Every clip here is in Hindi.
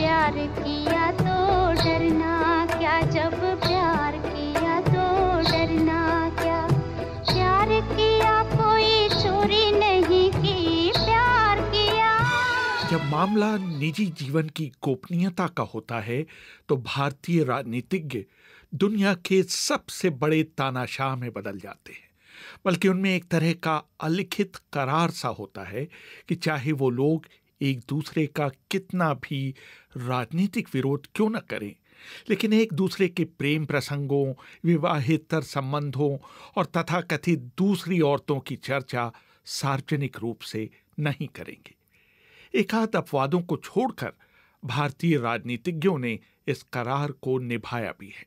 प्यार किया तो डरना क्या जब प्यार किया तो डरना क्या प्यार किया कोई चोरी नहीं की प्यार किया जब मामला निजी जीवन की गोपनीयता का होता है तो भारतीय राजनीतिज्ञ दुनिया के सबसे बड़े तानाशाह में बदल जाते हैं बल्कि उनमें एक तरह का अलिखित करार सा होता है कि चाहे वो लोग एक दूसरे का कितना भी राजनीतिक विरोध क्यों न करें लेकिन एक दूसरे के प्रेम प्रसंगों विवाहितर संबंधों और तथाकथित दूसरी औरतों की चर्चा सार्वजनिक रूप से नहीं करेंगे एकाध अपवादों को छोड़कर भारतीय राजनीतिज्ञों ने इस करार को निभाया भी है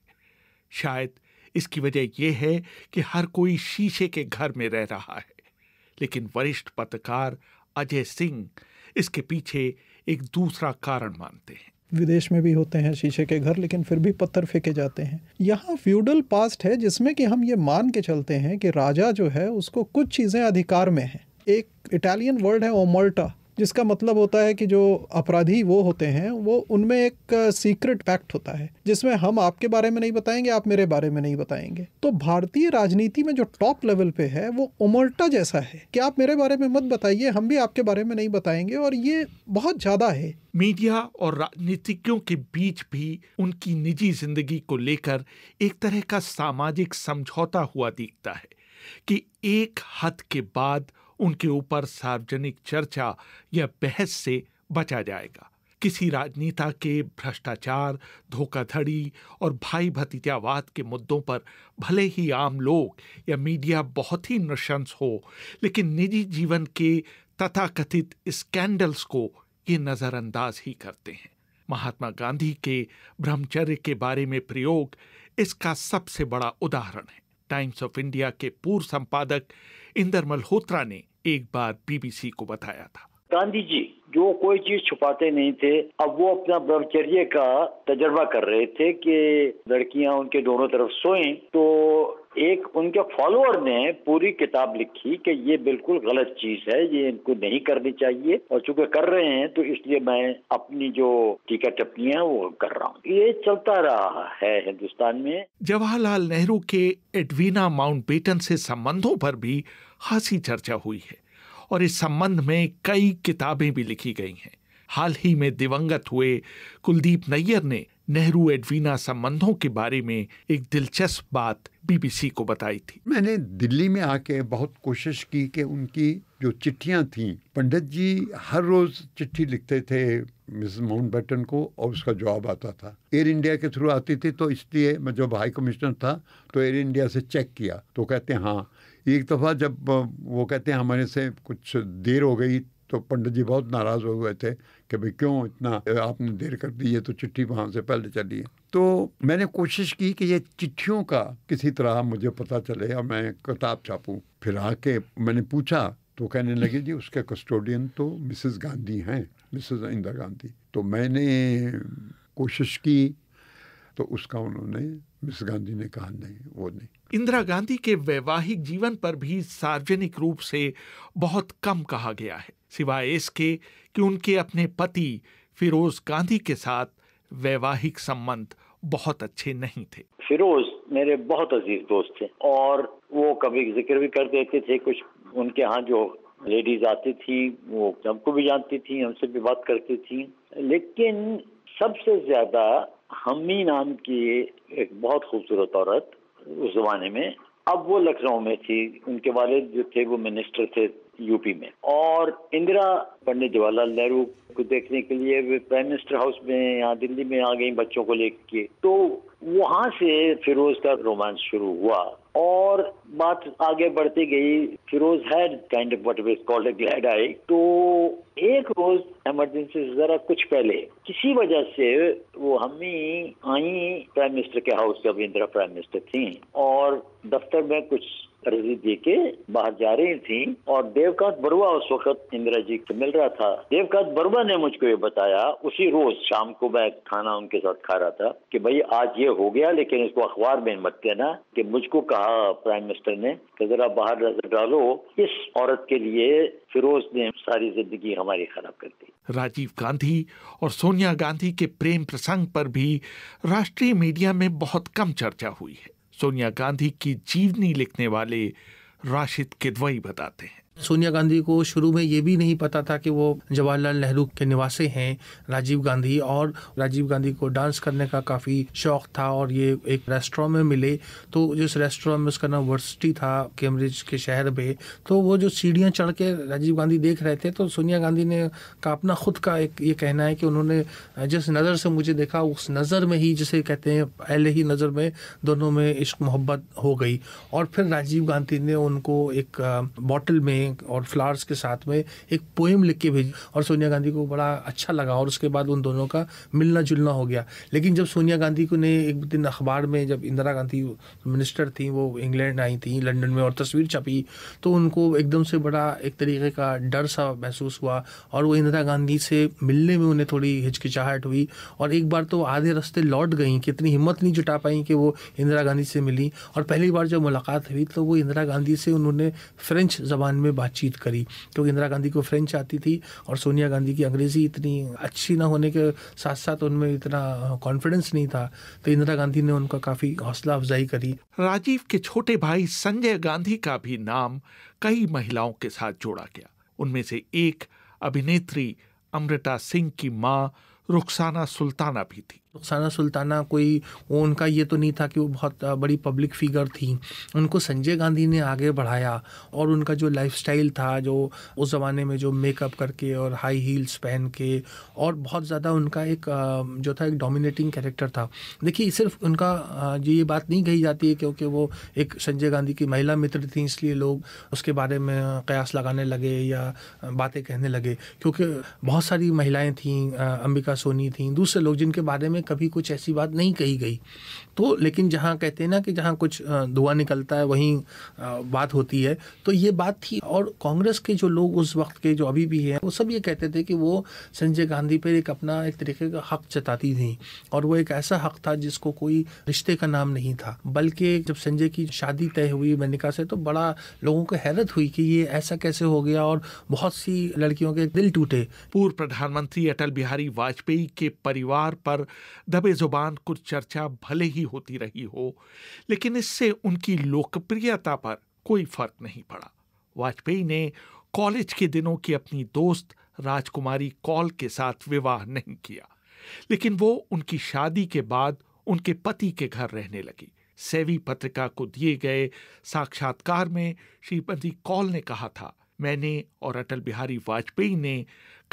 शायद इसकी वजह यह है कि हर कोई शीशे के घर में रह रहा है लेकिन वरिष्ठ पत्रकार अजय सिंह इसके पीछे एक दूसरा कारण मानते हैं विदेश में भी होते हैं शीशे के घर लेकिन फिर भी पत्थर फेंके जाते हैं यहाँ फ्यूडल पास्ट है जिसमें कि हम ये मान के चलते हैं कि राजा जो है उसको कुछ चीज़ें अधिकार में हैं एक इटालियन वर्ड है ओमल्टा जिसका मतलब होता है कि जो अपराधी वो होते हैं वो उनमें एक सीक्रेट पैक्ट होता है जिसमें हम आपके बारे में नहीं बताएंगे आप मेरे बारे में नहीं बताएंगे तो भारतीय राजनीति में जो टॉप लेवल पे है वो उमल्टा जैसा है कि आप मेरे बारे में मत बताइए हम भी आपके बारे में नहीं बताएंगे और ये बहुत ज़्यादा है मीडिया और राजनीतिज्ञों के बीच भी उनकी निजी जिंदगी को लेकर एक तरह का सामाजिक समझौता हुआ दिखता है कि एक हद के बाद उनके ऊपर सार्वजनिक चर्चा या बहस से बचा जाएगा किसी राजनेता के भ्रष्टाचार धोखाधड़ी और भाई भतीजावाद के मुद्दों पर भले ही आम लोग या मीडिया बहुत ही नृशंस हो लेकिन निजी जीवन के तथाकथित स्कैंडल्स को ये नज़रअंदाज ही करते हैं महात्मा गांधी के ब्रह्मचर्य के बारे में प्रयोग इसका सबसे बड़ा उदाहरण है टाइम्स ऑफ इंडिया के पूर्व संपादक इंदर मल्होत्रा ने एक बार बीबीसी को बताया था गांधी जी जो कोई चीज छुपाते नहीं थे अब वो अपना ब्रह्मचर्य का तजर्बा कर रहे थे कि लड़कियां उनके दोनों तरफ सोएं तो एक उनके फॉलोअर ने पूरी किताब लिखी कि ये बिल्कुल गलत चीज है ये इनको नहीं करनी चाहिए और चूंकि कर रहे हैं तो इसलिए मैं अपनी जो टीका है वो कर रहा हूँ ये चलता रहा है हिंदुस्तान में जवाहरलाल नेहरू के एडवीना माउंट बेटन से संबंधों पर भी खासी चर्चा हुई है और इस संबंध में कई किताबें भी लिखी गई हैं हाल ही में दिवंगत हुए कुलदीप नैयर ने नेहरू एडवीना संबंधों के बारे में एक दिलचस्प बात बीबीसी को बताई थी मैंने दिल्ली में आके बहुत कोशिश की कि उनकी जो चिट्ठियां थी पंडित जी हर रोज़ चिट्ठी लिखते थे मिस माउंट बैटन को और उसका जवाब आता था एयर इंडिया के थ्रू आती थी तो इसलिए मैं जब हाई कमिश्नर था तो एयर इंडिया से चेक किया तो कहते हैं हाँ एक दफ़ा जब वो कहते हैं हमारे से कुछ देर हो गई तो पंडित जी बहुत नाराज़ हो गए थे कि भाई क्यों इतना आपने देर कर दी है तो चिट्ठी वहाँ से पहले चली है तो मैंने कोशिश की कि ये चिट्ठियों का किसी तरह मुझे पता चले और मैं किताब छापूँ फिर आके मैंने पूछा तो कहने लगे जी उसके कस्टोडियन तो मिसेस गांधी हैं मिसेस इंदिरा गांधी तो मैंने कोशिश की तो उसका उन्होंने मिस गांधी ने कहा नहीं वो नहीं इंदिरा गांधी के वैवाहिक जीवन पर भी सार्वजनिक रूप से बहुत कम कहा गया है सिवाय इसके कि उनके अपने पति फिरोज गांधी के साथ वैवाहिक संबंध बहुत अच्छे नहीं थे फिरोज मेरे बहुत अजीज दोस्त थे और वो कभी जिक्र भी कर देते थे कुछ उनके यहाँ जो लेडीज आती थी वो हमको भी जानती थी हमसे भी बात करती थी लेकिन सबसे ज्यादा हमी नाम की एक बहुत खूबसूरत औरत उस जमाने में अब वो लखनऊ में थी उनके वालिद जो थे वो मिनिस्टर थे यूपी में और इंदिरा पंडित जवाहरलाल नेहरू को देखने के लिए वे प्राइम मिनिस्टर हाउस में यहाँ दिल्ली में आ गई बच्चों को लेके तो वहाँ से फिरोज का रोमांस शुरू हुआ और बात आगे बढ़ती गई Feroze had kind of what is called a glad eye तो एक रोज इमरजेंसी से जरा कुछ पहले किसी वजह से वो हमी आई प्राइम मिनिस्टर के हाउस जब इंदिरा प्राइम मिनिस्टर थी और दफ्तर में कुछ अर्जी दे के बाहर जा रही थी और देवकांत बरुआ उस वक्त इंदिरा जी को मिल रहा था देवकांत बरुआ ने मुझको ये बताया उसी रोज शाम को मैं खाना उनके साथ खा रहा था कि भाई आज ये हो गया लेकिन इसको अखबार में मत देना कि मुझको कहा प्राइम मिनिस्टर ने कि जरा बाहर नजर डालो इस औरत के लिए फिरोज ने सारी जिंदगी हमारी खराब कर दी राजीव गांधी और सोनिया गांधी के प्रेम प्रसंग पर भी राष्ट्रीय मीडिया में बहुत कम चर्चा हुई है सोनिया गांधी की जीवनी लिखने वाले राशिद किदवई बताते हैं सोनिया गांधी को शुरू में ये भी नहीं पता था कि वो जवाहरलाल नेहरू के निवासी हैं राजीव गांधी और राजीव गांधी को डांस करने का काफ़ी शौक था और ये एक रेस्टोरेंट में मिले तो जिस रेस्टोरेंट में उसका नाम वर्सिटी था कैम्ब्रिज के शहर में तो वो जो सीढ़ियाँ चढ़ के राजीव गांधी देख रहे थे तो सोनिया गांधी ने का अपना खुद का एक ये कहना है कि उन्होंने जिस नज़र से मुझे देखा उस नज़र में ही जिसे कहते हैं पहले ही नज़र में दोनों में इश्क मोहब्बत हो गई और फिर राजीव गांधी ने उनको एक बॉटल में में और फ्लावर्स के साथ में एक पोएम लिख के भेजी और सोनिया गांधी को बड़ा अच्छा लगा और उसके बाद उन दोनों का मिलना जुलना हो गया लेकिन जब सोनिया गांधी को ने एक दिन अखबार में जब इंदिरा गांधी मिनिस्टर थी वो इंग्लैंड आई थी लंदन में और तस्वीर छपी तो उनको एकदम से बड़ा एक तरीके का डर सा महसूस हुआ और वो इंदिरा गांधी से मिलने में उन्हें थोड़ी हिचकिचाहट हुई और एक बार तो आधे रास्ते लौट गई कि इतनी हिम्मत नहीं जुटा पाई कि वो इंदिरा गांधी से मिली और पहली बार जब मुलाकात हुई तो वो इंदिरा गांधी से उन्होंने फ्रेंच जबान में बातचीत करी क्योंकि इंदिरा गांधी को फ्रेंच आती थी और सोनिया गांधी की अंग्रेज़ी इतनी अच्छी ना होने के साथ साथ उनमें इतना कॉन्फिडेंस नहीं था तो इंदिरा गांधी ने उनका काफ़ी हौसला अफजाई करी राजीव के छोटे भाई संजय गांधी का भी नाम कई महिलाओं के साथ जोड़ा गया उनमें से एक अभिनेत्री अमृता सिंह की मां रुखसाना सुल्ताना भी थी रुखसाना सुल्ताना कोई उनका ये तो नहीं था कि वो बहुत बड़ी पब्लिक फिगर थी उनको संजय गांधी ने आगे बढ़ाया और उनका जो लाइफस्टाइल था जो उस ज़माने में जो मेकअप करके और हाई हील्स पहन के और बहुत ज़्यादा उनका एक जो था एक डोमिनेटिंग कैरेक्टर था देखिए सिर्फ उनका जो ये बात नहीं कही जाती है क्योंकि वो एक संजय गांधी की महिला मित्र थी इसलिए लोग उसके बारे में कयास लगाने लगे या बातें कहने लगे क्योंकि बहुत सारी महिलाएं थीं अंबिका सोनी थीं दूसरे लोग जिनके बारे में कभी कुछ ऐसी बात नहीं कही गई तो लेकिन जहाँ कहते हैं ना कि जहाँ कुछ धुआं निकलता है वहीं बात होती है तो ये बात थी और कांग्रेस के जो लोग उस वक्त के जो अभी भी हैं वो सब ये कहते थे कि वो संजय गांधी पर एक अपना एक तरीके का हक जताती थी और वो एक ऐसा हक था जिसको कोई रिश्ते का नाम नहीं था बल्कि जब संजय की शादी तय हुई मनिका से तो बड़ा लोगों को हैरत हुई कि ये ऐसा कैसे हो गया और बहुत सी लड़कियों के दिल टूटे पूर्व प्रधानमंत्री अटल बिहारी वाजपेयी के परिवार पर दबे जुबान कुछ चर्चा भले ही होती रही हो लेकिन इससे उनकी लोकप्रियता पर कोई फर्क नहीं पड़ा वाजपेयी ने कॉलेज के दिनों की अपनी दोस्त राजकुमारी कॉल के साथ विवाह नहीं किया लेकिन वो उनकी शादी के बाद उनके पति के घर रहने लगी सेवी पत्रिका को दिए गए साक्षात्कार में श्रीमती कॉल ने कहा था मैंने और अटल बिहारी वाजपेयी ने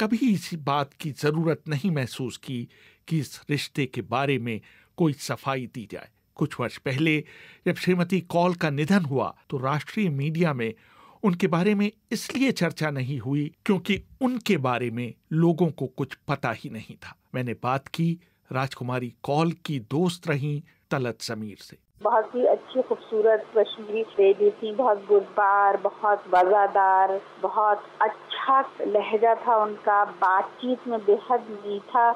कभी इस बात की ज़रूरत नहीं महसूस की कि इस रिश्ते के बारे में कोई सफाई दी जाए कुछ वर्ष पहले जब श्रीमती कॉल का निधन हुआ तो राष्ट्रीय मीडिया में उनके बारे में इसलिए चर्चा नहीं हुई क्योंकि उनके बारे में लोगों को कुछ पता ही नहीं था मैंने बात की राजकुमारी कॉल की दोस्त रही तलत समीर से बहुत ही अच्छी खूबसूरत कश्मीरी बेबी थी बहुत गुदबार बहुत वजादार बहुत अच्छा लहजा था उनका बातचीत में बेहद मीठा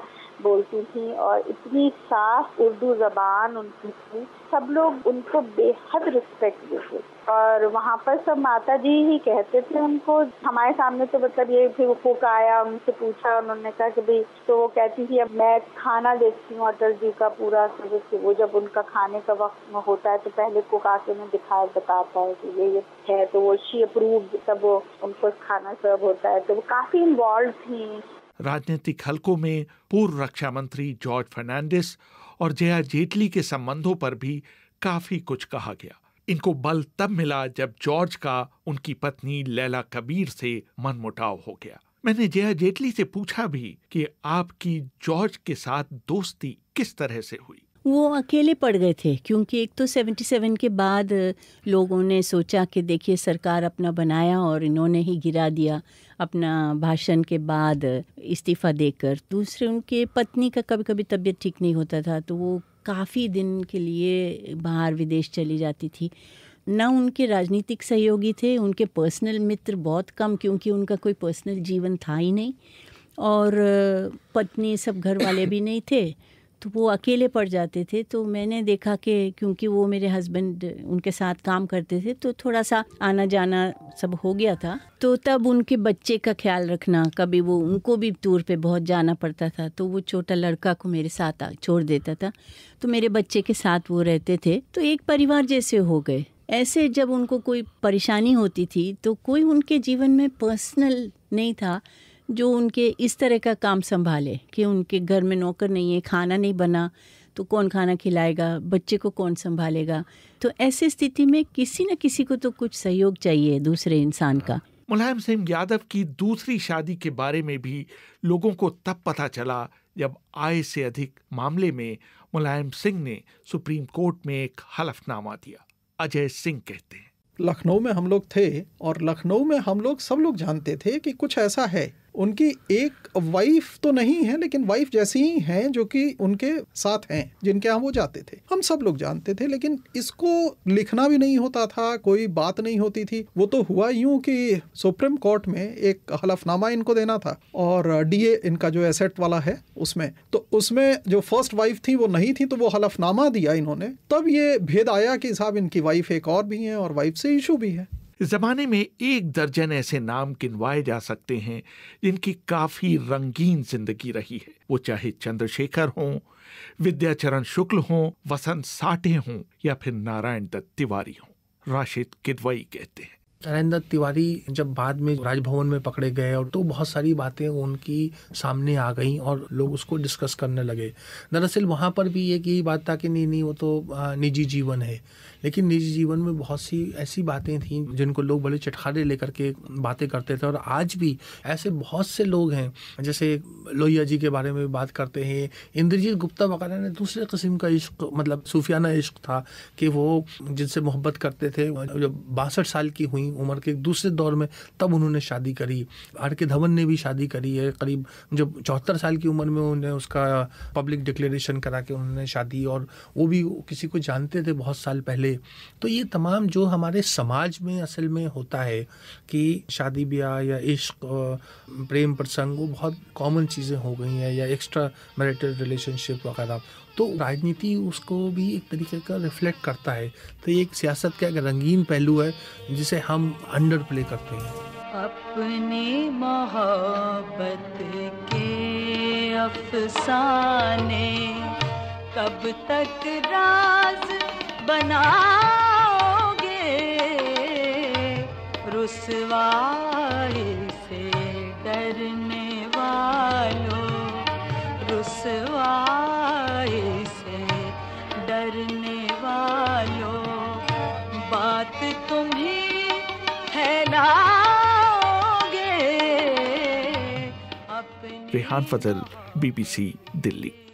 बोलती थी और इतनी साफ उर्दू जबान उनकी थी सब लोग उनको बेहद रिस्पेक्ट देते और वहाँ पर सब माता जी ही कहते थे उनको हमारे सामने तो मतलब ये फिर कुक आया उनसे पूछा उन्होंने कहा कि भाई तो वो कहती थी अब मैं खाना देखती हूँ अटल जी का पूरा तो वो जब उनका खाने का वक्त होता है तो पहले कुक आके उन्हें दिखा बताता है कि ये ये है तो वो शी अप्रूव तब वो उनको खाना सर्व होता है तो वो काफ़ी इन्वॉल्व थी राजनीतिक हलकों में पूर्व रक्षा मंत्री जॉर्ज फर्नांडिस और जया जेटली के संबंधों पर भी काफी कुछ कहा गया इनको बल तब मिला जब जॉर्ज का उनकी पत्नी लैला कबीर से मनमुटाव हो गया मैंने जया जेटली से पूछा भी कि आपकी जॉर्ज के साथ दोस्ती किस तरह से हुई वो अकेले पड़ गए थे क्योंकि एक तो 77 के बाद लोगों ने सोचा कि देखिए सरकार अपना बनाया और इन्होंने ही गिरा दिया अपना भाषण के बाद इस्तीफ़ा देकर दूसरे उनके पत्नी का कभी कभी तबीयत ठीक नहीं होता था तो वो काफ़ी दिन के लिए बाहर विदेश चली जाती थी ना उनके राजनीतिक सहयोगी थे उनके पर्सनल मित्र बहुत कम क्योंकि उनका कोई पर्सनल जीवन था ही नहीं और पत्नी सब घर वाले भी नहीं थे तो वो अकेले पड़ जाते थे तो मैंने देखा कि क्योंकि वो मेरे हस्बैंड उनके साथ काम करते थे तो थोड़ा सा आना जाना सब हो गया था तो तब उनके बच्चे का ख्याल रखना कभी वो उनको भी टूर पे बहुत जाना पड़ता था तो वो छोटा लड़का को मेरे साथ छोड़ देता था तो मेरे बच्चे के साथ वो रहते थे तो एक परिवार जैसे हो गए ऐसे जब उनको कोई परेशानी होती थी तो कोई उनके जीवन में पर्सनल नहीं था जो उनके इस तरह का काम संभाले कि उनके घर में नौकर नहीं है खाना नहीं बना तो कौन खाना खिलाएगा बच्चे को कौन संभालेगा तो ऐसी स्थिति में किसी न किसी को तो कुछ सहयोग चाहिए दूसरे इंसान का मुलायम सिंह यादव की दूसरी शादी के बारे में भी लोगों को तब पता चला जब आय से अधिक मामले में मुलायम सिंह ने सुप्रीम कोर्ट में एक हलफनामा दिया अजय सिंह कहते हैं लखनऊ में हम लोग थे और लखनऊ में हम लोग सब लोग जानते थे कि कुछ ऐसा है उनकी एक वाइफ तो नहीं है लेकिन वाइफ जैसी ही हैं जो कि उनके साथ हैं जिनके यहाँ वो जाते थे हम सब लोग जानते थे लेकिन इसको लिखना भी नहीं होता था कोई बात नहीं होती थी वो तो हुआ यूं कि सुप्रीम कोर्ट में एक हलफनामा इनको देना था और डीए इनका जो एसेट वाला है उसमें तो उसमें जो फर्स्ट वाइफ थी वो नहीं थी तो वो हलफनामा दिया इन्होंने तब ये भेद आया कि साहब इनकी वाइफ एक और भी हैं और वाइफ से इशू भी है इस जमाने में एक दर्जन ऐसे नाम गिनवाए जा सकते हैं जिनकी काफी रंगीन जिंदगी रही है वो चाहे चंद्रशेखर हों विद्याचरण शुक्ल हों वसंत साठे हों या फिर नारायण दत्त तिवारी हों राशिद किदवई कहते हैं नारायण दत्त तिवारी जब बाद में राजभवन में पकड़े गए और तो बहुत सारी बातें उनकी सामने आ गई और लोग उसको डिस्कस करने लगे दरअसल वहाँ पर भी एक यही बात था कि नहीं नहीं वो तो निजी जीवन है लेकिन निजी जीवन में बहुत सी ऐसी बातें थी जिनको लोग बड़े चटखारे लेकर के बातें करते थे और आज भी ऐसे बहुत से लोग हैं जैसे लोहिया जी के बारे में बात करते हैं इंद्रजीत गुप्ता वगैरह ने दूसरे किस्म का इश्क मतलब सूफियाना इश्क था कि वो जिनसे मोहब्बत करते थे जब बासठ साल की हुई उम्र के दूसरे दौर में तब उन्होंने शादी करी आर के धवन ने भी शादी करी है करीब जब चौहत्तर साल की उम्र में उन्हें उसका पब्लिक डिक्लेरेशन करा के उन्होंने शादी और वो भी किसी को जानते थे बहुत साल पहले तो ये तमाम जो हमारे समाज में असल में होता है कि शादी ब्याह या इश्क प्रेम प्रसंग वो बहुत कॉमन चीज़ें हो गई हैं या एक्स्ट्रा मैरिटल रिलेशनशिप वगैरह तो राजनीति उसको भी एक तरीके का रिफ्लेक्ट करता है तो ये एक सियासत का एक रंगीन पहलू है जिसे हम अंडर प्ले करते हैं अपनी मोहब्बत के अफसाने कब तक राज बनाओगे रुसवाई से डरने वालों रुसवाई से डरने वालों बात तुम्हें फैलाओगे रेहान फजल बीबीसी दिल्ली